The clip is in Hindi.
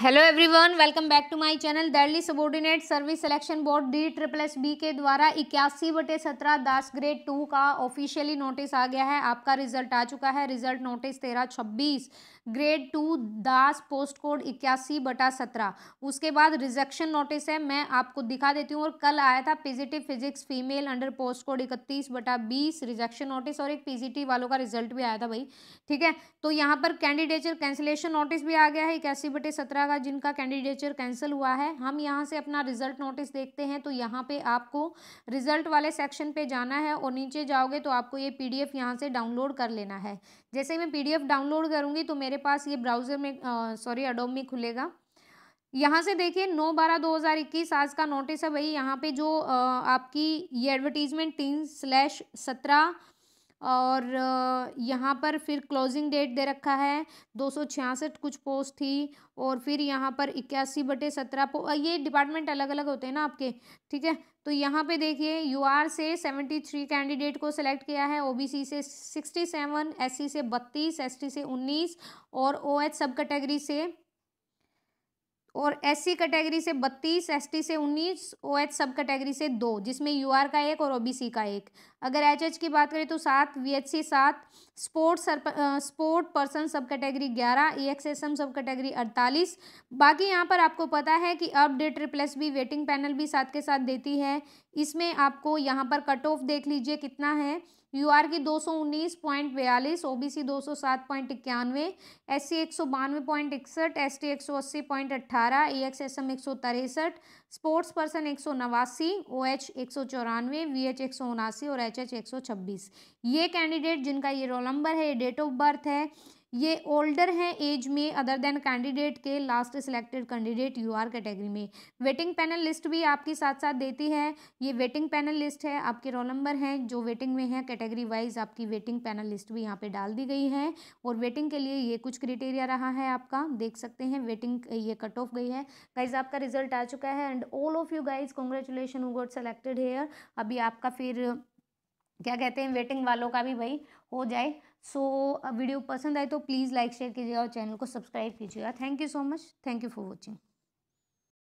hello everyone welcome back to my channel Delhi subordinate service selection board D triple S B के द्वारा इक्यासी बटे सत्रह दस ग्रेड टू का ऑफिशियली नोटिस आ गया है आपका रिजल्ट आ चुका है रिजल्ट नोटिस तेरह छब्बीस ग्रेड टू दास पोस्ट कोड इक्यासी बटा सत्रह उसके बाद रिजेक्शन नोटिस है मैं आपको दिखा देती हूँ और कल आया था पीजीटिव physics female under post code इकतीस बटा बीस रिजेक्शन नोटिस और एक पीजीटी वालों का रिजल्ट भी आया था भाई ठीक है तो यहाँ पर कैंडिडेचर कैंसिलेशन नोटिस भी आ गया है इक्यासी बटे सत्रह जाएगा जिनका कैंडिडेचर कैंसिल हुआ है हम यहाँ से अपना रिजल्ट नोटिस देखते हैं तो यहाँ पे आपको रिजल्ट वाले सेक्शन पे जाना है और नीचे जाओगे तो आपको ये पी डी एफ यहाँ से डाउनलोड कर लेना है जैसे मैं पी डी एफ डाउनलोड करूँगी तो मेरे पास ये ब्राउज़र में सॉरी अडोम में खुलेगा यहाँ से देखिए नौ बारह दो हज़ार इक्कीस आज का नोटिस है भाई यहाँ पे जो आ, आपकी ये एडवर्टीजमेंट तीन स्लैश सत्रह और यहाँ पर फिर क्लोजिंग डेट दे रखा है दो सौ छियासठ कुछ पोस्ट थी और फिर यहाँ पर इक्यासी बटे सत्रह ये डिपार्टमेंट अलग अलग होते हैं ना आपके ठीक है तो यहाँ पे देखिए यूआर से सेवेंटी थ्री कैंडिडेट को सेलेक्ट किया है ओबीसी से सिक्सटी सेवन एससी से बत्तीस एसटी से उन्नीस और ओएच सब कैटेगरी से और एस कैटेगरी से बत्तीस एस से उन्नीस ओ एच सब कैटेगरी से दो जिसमें यू का एक और ओ का एक अगर एच की बात करें तो सात वी एच सी सात स्पोर्ट सर स्पोर्ट पर्सन सब कैटेगरी ग्यारह E X S M sub category अड़तालीस बाकी यहाँ पर आपको पता है कि अपडेट रिप्लेस भी वेटिंग पैनल भी साथ के साथ देती है इसमें आपको यहाँ पर कट ऑफ देख लीजिए कितना है यू आर की दो सौ उन्नीस पॉइंट बयालीस ओ बी सी दो सौ सात पॉइंट इक्यानवे एस सी एक सौ बानवे पॉइंट इकसठ एस टी एक सौ अस्सी पॉइंट अट्ठारह ए एक्स एस एम एक सौ तिरसठ स्पोर्ट्स पर्सन एक सौ नवासी ओ एच एक सौ चौरानवे वी एच एक सौ उनासी और एच एच एक सौ छब्बीस ये कैंडिडेट जिनका ये रोल नंबर है ये डेट ऑफ बर्थ है ये ओल्डर हैं एज में अदर देन कैंडिडेट के last selected candidate U R category में वेटिंग पैनल लिस्ट भी आपके साथ साथ देती है ये वेटिंग पैनल लिस्ट है आपके रोल नंबर हैं जो वेटिंग में है कैटेगरी वाइज आपकी वेटिंग पैनल लिस्ट भी यहाँ पे डाल दी गई है और वेटिंग के लिए ये कुछ क्रिटेरिया रहा है आपका देख सकते हैं वेटिंग ये कट ऑफ गई है गाइज आपका रिजल्ट आ चुका है and all of you guys congratulation who selected here अभी आपका फिर क्या कहते हैं वेटिंग वालों का भी भाई हो जाए सो so, वीडियो पसंद आए तो प्लीज़ लाइक शेयर कीजिएगा और चैनल को सब्सक्राइब कीजिएगा thank you so much thank you for watching